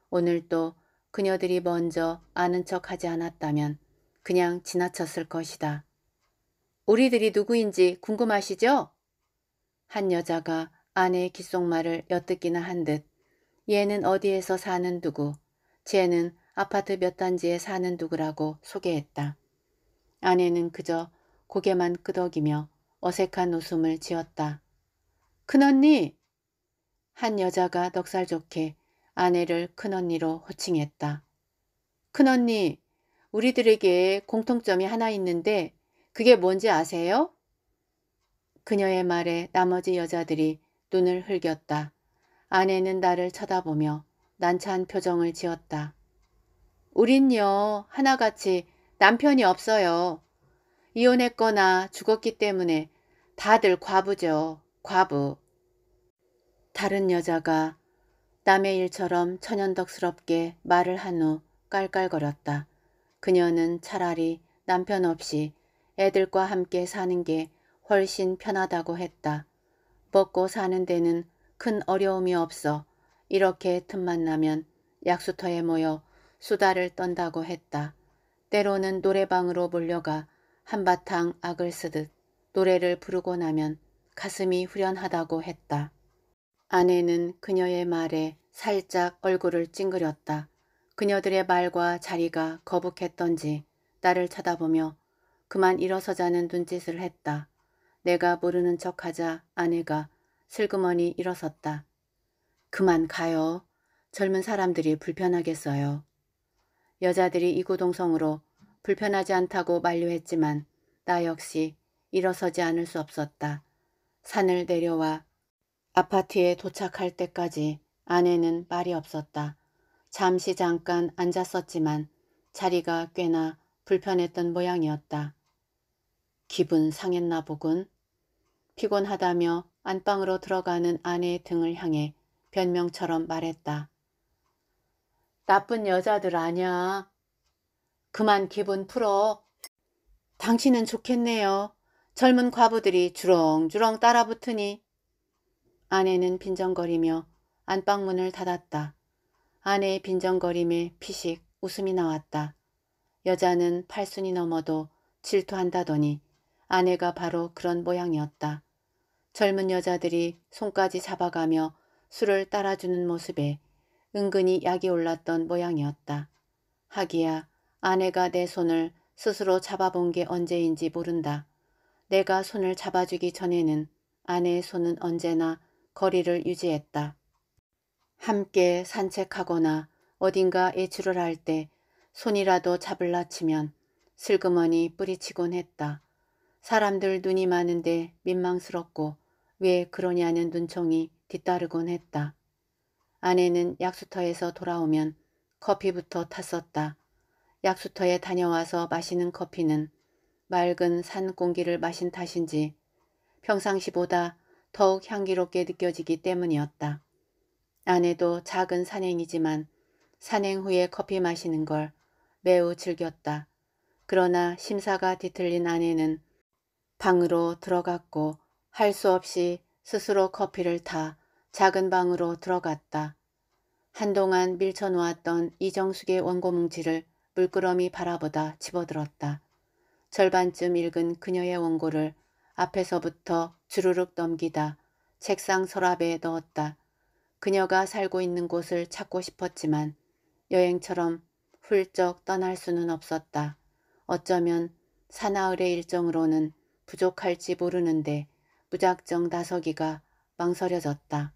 A: 오늘 도 그녀들이 먼저 아는 척하지 않았다면 그냥 지나쳤을 것이다. 우리들이 누구인지 궁금하시죠? 한 여자가 아내의 귓속말을 엿듣기는한 듯. 얘는 어디에서 사는 누구, 쟤는 아파트 몇 단지에 사는 누구라고 소개했다. 아내는 그저 고개만 끄덕이며 어색한 웃음을 지었다. 큰언니! 한 여자가 넉살 좋게 아내를 큰언니로 호칭했다. 큰언니, 우리들에게 공통점이 하나 있는데 그게 뭔지 아세요? 그녀의 말에 나머지 여자들이 눈을 흘겼다. 아내는 나를 쳐다보며 난처한 표정을 지었다. 우린요 하나같이 남편이 없어요. 이혼했거나 죽었기 때문에 다들 과부죠. 과부. 다른 여자가 남의 일처럼 천연덕스럽게 말을 한 후 깔깔거렸다. 그녀는 차라리 남편 없이 애들과 함께 사는 게 훨씬 편하다고 했다. 먹고 사는 데는 큰 어려움이 없어 이렇게 틈만 나면 약수터에 모여 수다를 떤다고 했다. 때로는 노래방으로 몰려가 한바탕 악을 쓰듯 노래를 부르고 나면 가슴이 후련하다고 했다. 아내는 그녀의 말에 살짝 얼굴을 찡그렸다. 그녀들의 말과 자리가 거북했던지 나를 쳐다보며 그만 일어서자는 눈짓을 했다. 내가 모르는 척하자 아내가 슬그머니 일어섰다. 그만 가요. 젊은 사람들이 불편하겠어요. 여자들이 이구동성으로 불편하지 않다고 만류했지만 나 역시 일어서지 않을 수 없었다. 산을 내려와 아파트에 도착할 때까지 아내는 말이 없었다. 잠시 잠깐 앉았었지만 자리가 꽤나 불편했던 모양이었다. 기분 상했나 보군. 피곤하다며 안방으로 들어가는 아내의 등을 향해 변명처럼 말했다. 나쁜 여자들 아냐. 그만 기분 풀어. 당신은 좋겠네요. 젊은 과부들이 주렁주렁 따라붙으니 아내는 빈정거리며 안방문을 닫았다. 아내의 빈정거림에 피식 웃음이 나왔다. 여자는 팔순이 넘어도 질투한다더니 아내가 바로 그런 모양이었다. 젊은 여자들이 손까지 잡아가며 술을 따라주는 모습에 은근히 약이 올랐던 모양이었다. 하기야 아내가 내 손을 스스로 잡아본 게 언제인지 모른다. 내가 손을 잡아주기 전에는 아내의 손은 언제나 거리를 유지했다. 함께 산책하거나 어딘가 예출을할 때 손이라도 잡을라 치면 슬그머니 뿌리치곤 했다. 사람들 눈이 많은데 민망스럽고 왜 그러냐는 눈총이 뒤따르곤 했다. 아내는 약수터에서 돌아오면 커피부터 탔었다. 약수터에 다녀와서 마시는 커피는 맑은 산 공기를 마신 탓인지 평상시보다 더욱 향기롭게 느껴지기 때문이었다. 아내도 작은 산행이지만 산행 후에 커피 마시는 걸 매우 즐겼다. 그러나 심사가 뒤틀린 아내는 방으로 들어갔고 할 수 없이 스스로 커피를 타 작은 방으로 들어갔다. 한동안 밀쳐놓았던 이정숙의 원고뭉치를 물끄러미 바라보다 집어들었다. 절반쯤 읽은 그녀의 원고를 앞에서부터 주르륵 넘기다 책상 서랍에 넣었다. 그녀가 살고 있는 곳을 찾고 싶었지만 여행처럼 훌쩍 떠날 수는 없었다. 어쩌면 사나흘의 일정으로는 부족할지 모르는데 무작정 나서기가 망설여졌다.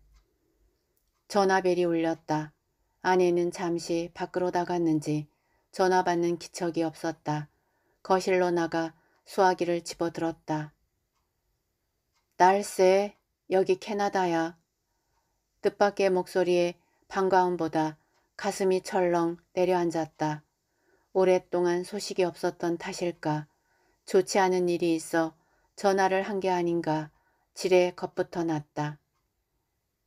A: 전화벨이 울렸다. 아내는 잠시 밖으로 나갔는지 전화 받는 기척이 없었다. 거실로 나가 수화기를 집어들었다. 날쎄 여기 캐나다야. 뜻밖의 목소리에 반가움보다 가슴이 철렁 내려앉았다. 오랫동안 소식이 없었던 탓일까. 좋지 않은 일이 있어 전화를 한 게 아닌가. 지레 겁부터 났다.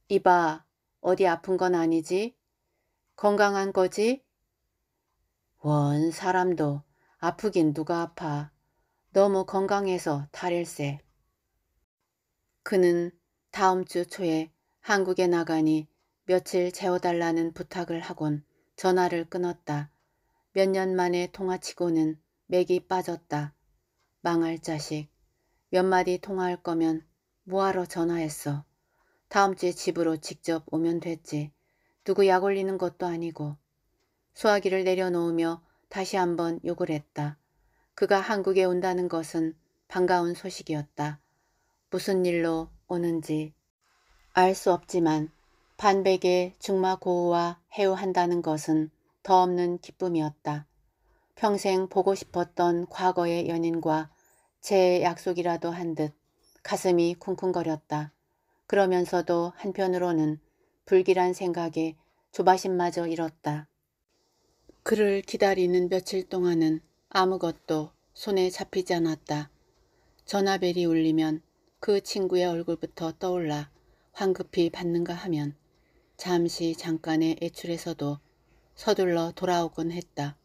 A: 이봐 어디 아픈 건 아니지? 건강한 거지? 원 사람도 아프긴 누가 아파. 너무 뭐 건강해서 다릴세. 그는 다음 주 초에 한국에 나가니 며칠 재워달라는 부탁을 하곤 전화를 끊었다. 몇 년 만에 통화치고는 맥이 빠졌다. 망할 자식. 몇 마디 통화할 거면 뭐하러 전화했어. 다음 주에 집으로 직접 오면 됐지. 누구 약 올리는 것도 아니고. 수화기를 내려놓으며 다시 한번 욕을 했다. 그가 한국에 온다는 것은 반가운 소식이었다. 무슨 일로 오는지 알 수 없지만 반백의 중마고우와 해우한다는 것은 더 없는 기쁨이었다. 평생 보고 싶었던 과거의 연인과 제 약속이라도 한 듯 가슴이 쿵쿵거렸다. 그러면서도 한편으로는 불길한 생각에 조바심마저 잃었다. 그를 기다리는 며칠 동안은 아무것도 손에 잡히지 않았다. 전화벨이 울리면 그 친구의 얼굴부터 떠올라 황급히 받는가 하면 잠시 잠깐의 애출에서도 서둘러 돌아오곤 했다.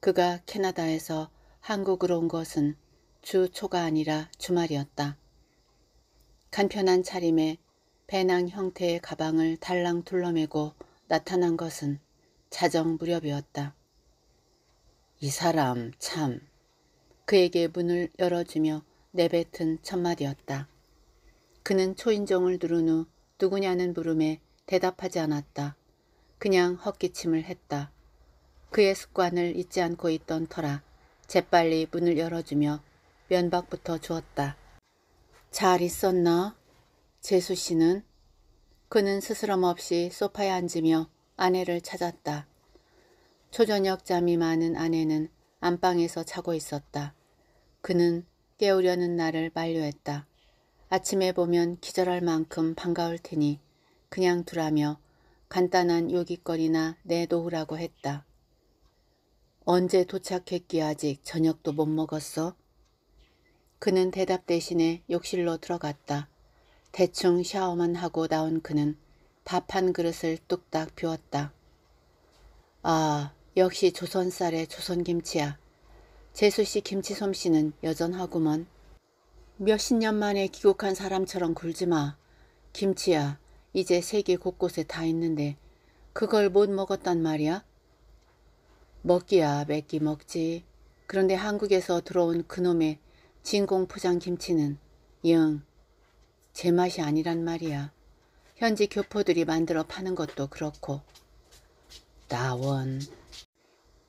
A: 그가 캐나다에서 한국으로 온 것은 주 초가 아니라 주말이었다. 간편한 차림에 배낭 형태의 가방을 달랑 둘러매고 나타난 것은 자정 무렵이었다. 이 사람 참 그에게 문을 열어주며 내뱉은 첫마디였다. 그는 초인종을 누른 후 누구냐는 물음에 대답하지 않았다. 그냥 헛기침을 했다. 그의 습관을 잊지 않고 있던 터라 재빨리 문을 열어주며 면박부터 주었다. 잘 있었나? 재수 씨는 그는 스스럼 없이 소파에 앉으며 아내를 찾았다. 초저녁 잠이 많은 아내는 안방에서 자고 있었다. 그는 깨우려는 나를 만류했다. 아침에 보면 기절할 만큼 반가울 테니 그냥 두라며 간단한 요깃거리나 내놓으라고 했다. 언제 도착했기에 아직 저녁도 못 먹었어? 그는 대답 대신에 욕실로 들어갔다. 대충 샤워만 하고 나온 그는 밥 한 그릇을 뚝딱 비웠다. 아, 역시 조선쌀의 조선김치야. 재수씨 김치 솜씨는 여전하구먼. 몇십 년 만에 귀국한 사람처럼 굴지 마. 김치야, 이제 세계 곳곳에 다 있는데 그걸 못 먹었단 말이야? 먹기야, 맵기 먹지. 그런데 한국에서 들어온 그놈의 진공 포장 김치는 영, 제맛이 아니란 말이야. 현지 교포들이 만들어 파는 것도 그렇고. 나원.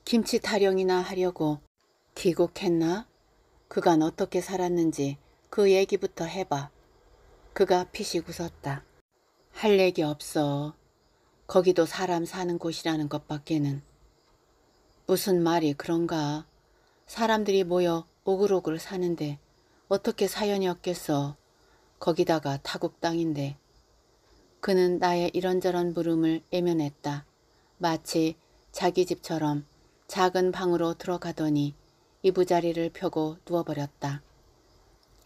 A: 김치 타령이나 하려고 귀국했나? 그간 어떻게 살았는지 그 얘기부터 해봐. 그가 피식 웃었다. 할 얘기 없어. 거기도 사람 사는 곳이라는 것밖에는. 무슨 말이 그런가. 사람들이 모여 오글오글 사는데 어떻게 사연이 없겠어. 거기다가 타국 땅인데. 그는 나의 이런저런 부름을 애면했다. 마치 자기 집처럼 작은 방으로 들어가더니 이부자리를 펴고 누워버렸다.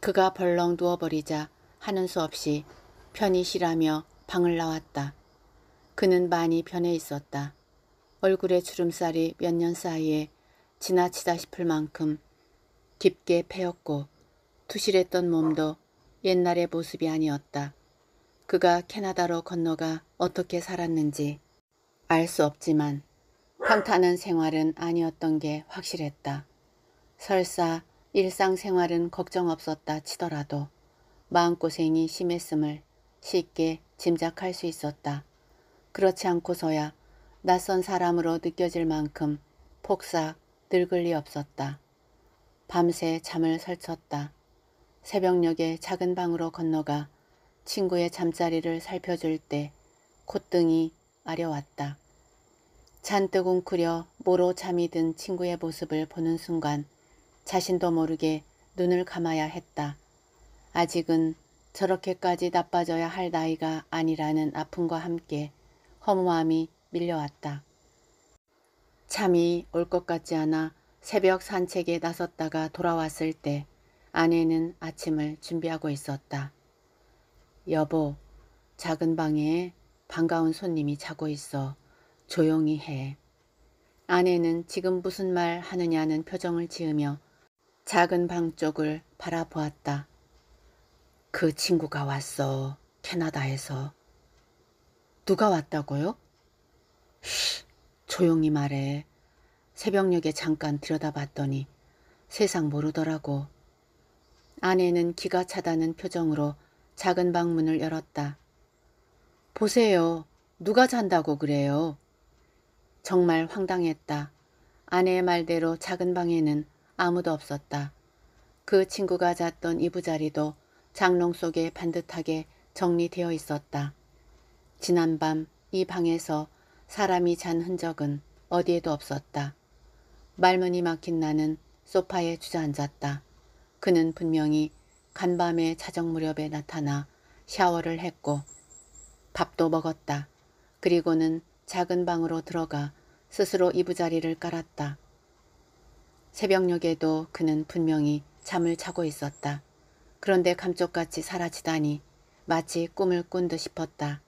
A: 그가 벌렁 누워버리자 하는 수 없이 편히 쉬라며 방을 나왔다. 그는 많이 변해 있었다. 얼굴에 주름살이 몇 년 사이에 지나치다 싶을 만큼 깊게 패였고 투실했던 몸도 옛날의 모습이 아니었다. 그가 캐나다로 건너가 어떻게 살았는지 알 수 없지만 한탄한 생활은 아니었던 게 확실했다. 설사 일상생활은 걱정 없었다 치더라도 마음고생이 심했음을 쉽게 짐작할 수 있었다. 그렇지 않고서야 낯선 사람으로 느껴질 만큼 폭삭 늙을 리 없었다. 밤새 잠을 설쳤다. 새벽녘에 작은 방으로 건너가 친구의 잠자리를 살펴줄 때 콧등이 아려왔다. 잔뜩 웅크려 모로 잠이 든 친구의 모습을 보는 순간 자신도 모르게 눈을 감아야 했다. 아직은 저렇게까지 나빠져야 할 나이가 아니라는 아픔과 함께 허무함이 밀려왔다. 잠이 올 것 같지 않아 새벽 산책에 나섰다가 돌아왔을 때 아내는 아침을 준비하고 있었다. 여보, 작은 방에 반가운 손님이 자고 있어. 조용히 해. 아내는 지금 무슨 말 하느냐는 표정을 지으며 작은 방 쪽을 바라보았다. 그 친구가 왔어. 캐나다에서. 누가 왔다고요? 쉬, 조용히 말해. 새벽녘에 잠깐 들여다봤더니 세상 모르더라고. 아내는 기가 차다는 표정으로 작은 방문을 열었다. 보세요. 누가 잔다고 그래요? 정말 황당했다. 아내의 말대로 작은 방에는 아무도 없었다. 그 친구가 잤던 이부자리도 장롱 속에 반듯하게 정리되어 있었다. 지난밤 이 방에서 사람이 잔 흔적은 어디에도 없었다. 말문이 막힌 나는 소파에 주저앉았다. 그는 분명히 간밤에 자정 무렵에 나타나 샤워를 했고 밥도 먹었다. 그리고는 작은 방으로 들어가 스스로 이부자리를 깔았다. 새벽녘에도 그는 분명히 잠을 자고 있었다. 그런데 감쪽같이 사라지다니 마치 꿈을 꾼 듯 싶었다.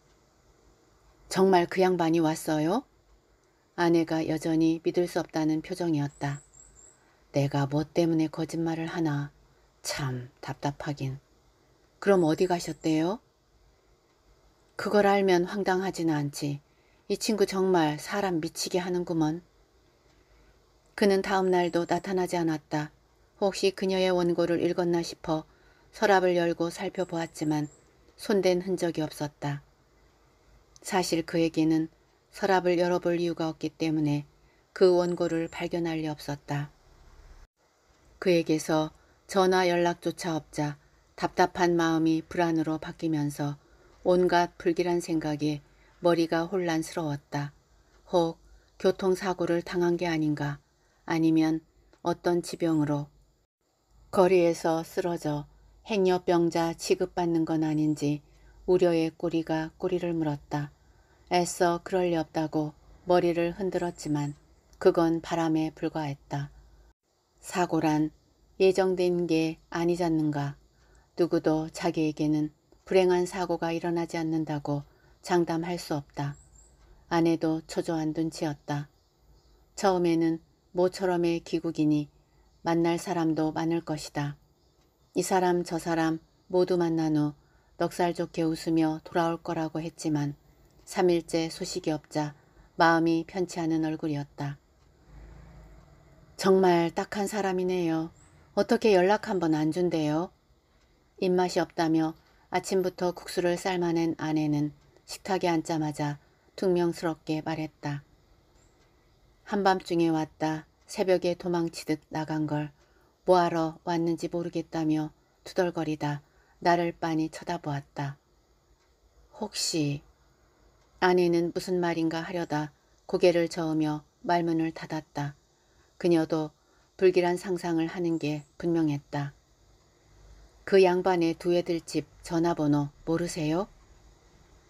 A: 정말 그 양반이 왔어요? 아내가 여전히 믿을 수 없다는 표정이었다. 내가 뭐 때문에 거짓말을 하나. 참 답답하긴. 그럼 어디 가셨대요? 그걸 알면 황당하지는 않지. 이 친구 정말 사람 미치게 하는구먼. 그는 다음 날도 나타나지 않았다. 혹시 그녀의 원고를 읽었나 싶어 서랍을 열고 살펴보았지만 손댄 흔적이 없었다. 사실 그에게는 서랍을 열어볼 이유가 없기 때문에 그 원고를 발견할 리 없었다. 그에게서 전화 연락조차 없자 답답한 마음이 불안으로 바뀌면서 온갖 불길한 생각에 머리가 혼란스러웠다. 혹 교통사고를 당한 게 아닌가 아니면 어떤 지병으로 거리에서 쓰러져 행여병자 취급받는 건 아닌지 우려의 꼬리가 꼬리를 물었다. 애써 그럴 리 없다고 머리를 흔들었지만 그건 바람에 불과했다. 사고란 예정된 게 아니잖는가. 누구도 자기에게는 불행한 사고가 일어나지 않는다고 장담할 수 없다. 아내도 초조한 눈치였다. 처음에는 모처럼의 귀국이니 만날 사람도 많을 것이다. 이 사람 저 사람 모두 만난 후 넉살 좋게 웃으며 돌아올 거라고 했지만 3일째 소식이 없자 마음이 편치 않은 얼굴이었다. 정말 딱한 사람이네요. 어떻게 연락 한번 안 준대요? 입맛이 없다며 아침부터 국수를 삶아낸 아내는 식탁에 앉자마자 퉁명스럽게 말했다. 한밤중에 왔다 새벽에 도망치듯 나간 걸 뭐하러 왔는지 모르겠다며 투덜거리다 나를 빤히 쳐다보았다. 혹시 아내는 무슨 말인가 하려다 고개를 저으며 말문을 닫았다. 그녀도 불길한 상상을 하는 게 분명했다. 그 양반의 두 애들 집 전화번호 모르세요?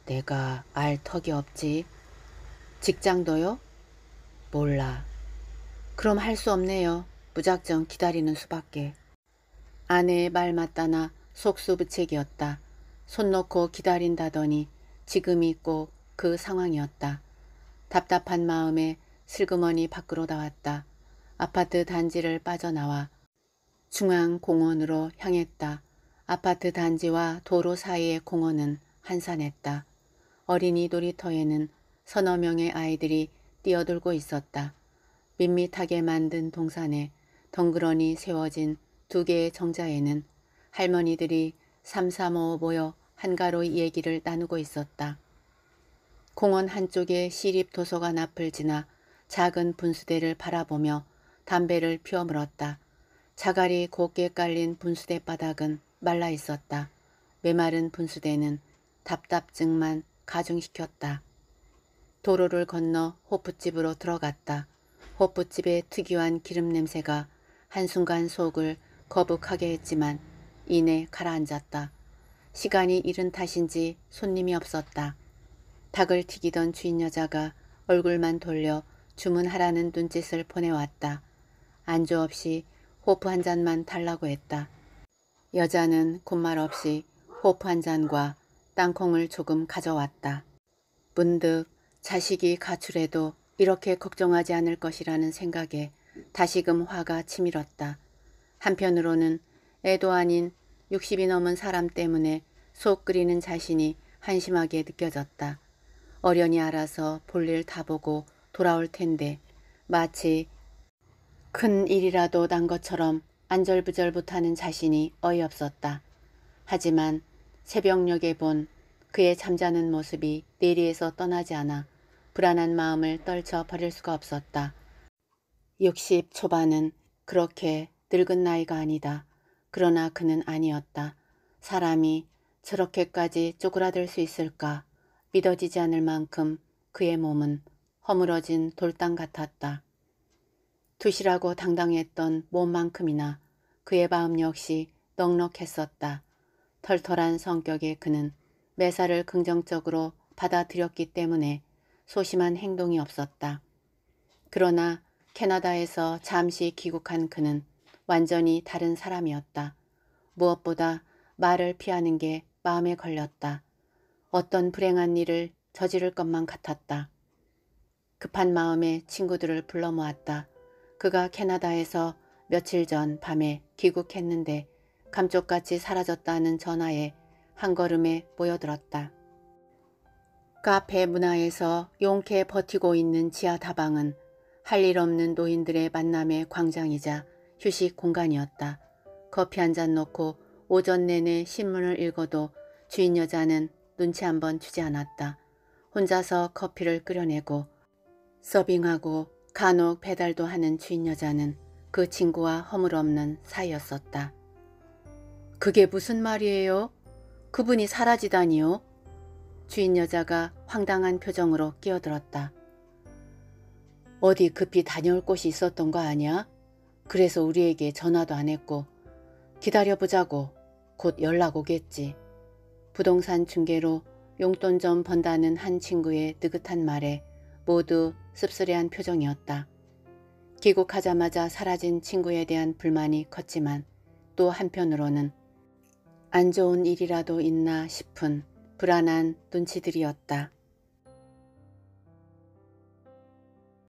A: 내가 알 턱이 없지. 직장도요? 몰라. 그럼 할 수 없네요. 무작정 기다리는 수밖에. 아내의 말 맞다나 속수부책이었다손 놓고 기다린다더니 지금이 꼭그 상황이었다. 답답한 마음에 슬그머니 밖으로 나왔다. 아파트 단지를 빠져나와 중앙공원으로 향했다. 아파트 단지와 도로 사이의 공원은 한산했다. 어린이 놀이터에는 서너 명의 아이들이 뛰어들고 있었다. 밋밋하게 만든 동산에 덩그러니 세워진 두 개의 정자에는 할머니들이 삼삼오오 모여 한가로이 얘기를 나누고 있었다. 공원 한쪽에 시립도서관 앞을 지나 작은 분수대를 바라보며 담배를 피워 물었다. 자갈이 곱게 깔린 분수대 바닥은 말라 있었다. 메마른 분수대는 답답증만 가중시켰다. 도로를 건너 호프집으로 들어갔다. 호프집의 특유한 기름 냄새가 한순간 속을 거북하게 했지만 이내 가라앉았다. 시간이 이른 탓인지 손님이 없었다. 닭을 튀기던 주인 여자가 얼굴만 돌려 주문하라는 눈짓을 보내왔다. 안주 없이 호프 한 잔만 달라고 했다. 여자는 곧말 없이 호프 한 잔과 땅콩을 조금 가져왔다. 문득 자식이 가출해도 이렇게 걱정하지 않을 것이라는 생각에 다시금 화가 치밀었다. 한편으로는 애도 아닌 60이 넘은 사람 때문에 속 끓이는 자신이 한심하게 느껴졌다. 어련히 알아서 볼일 다 보고 돌아올 텐데 마치 큰 일이라도 난 것처럼 안절부절 못하는 자신이 어이없었다. 하지만 새벽녘에 본 그의 잠자는 모습이 내리에서 떠나지 않아 불안한 마음을 떨쳐 버릴 수가 없었다. 60 초반은 그렇게 늙은 나이가 아니다. 그러나 그는 아니었다. 사람이 저렇게까지 쪼그라들 수 있을까? 믿어지지 않을 만큼 그의 몸은 허물어진 돌땅 같았다. 두시라고 당당했던 몸만큼이나 그의 마음 역시 넉넉했었다. 털털한 성격의 그는 매사를 긍정적으로 받아들였기 때문에 소심한 행동이 없었다. 그러나 캐나다에서 잠시 귀국한 그는 완전히 다른 사람이었다. 무엇보다 말을 피하는 게 마음에 걸렸다. 어떤 불행한 일을 저지를 것만 같았다. 급한 마음에 친구들을 불러 모았다. 그가 캐나다에서 며칠 전 밤에 귀국했는데 감쪽같이 사라졌다는 전화에 한 걸음에 모여들었다. 카페 문화에서 용케 버티고 있는 지하 다방은 할 일 없는 노인들의 만남의 광장이자 휴식 공간이었다. 커피 한 잔 넣고 오전 내내 신문을 읽어도 주인 여자는 눈치 한번 주지 않았다. 혼자서 커피를 끓여내고 서빙하고 간혹 배달도 하는 주인 여자는 그 친구와 허물없는 사이였었다. 그게 무슨 말이에요? 그분이 사라지다니요? 주인 여자가 황당한 표정으로 끼어들었다. 어디 급히 다녀올 곳이 있었던 거 아니야? 그래서 우리에게 전화도 안 했고 기다려보자고 곧 연락 오겠지. 부동산 중개로 용돈 좀 번다는 한 친구의 느긋한 말에 모두 씁쓸해한 표정이었다. 귀국하자마자 사라진 친구에 대한 불만이 컸지만 또 한편으로는 안 좋은 일이라도 있나 싶은 불안한 눈치들이었다.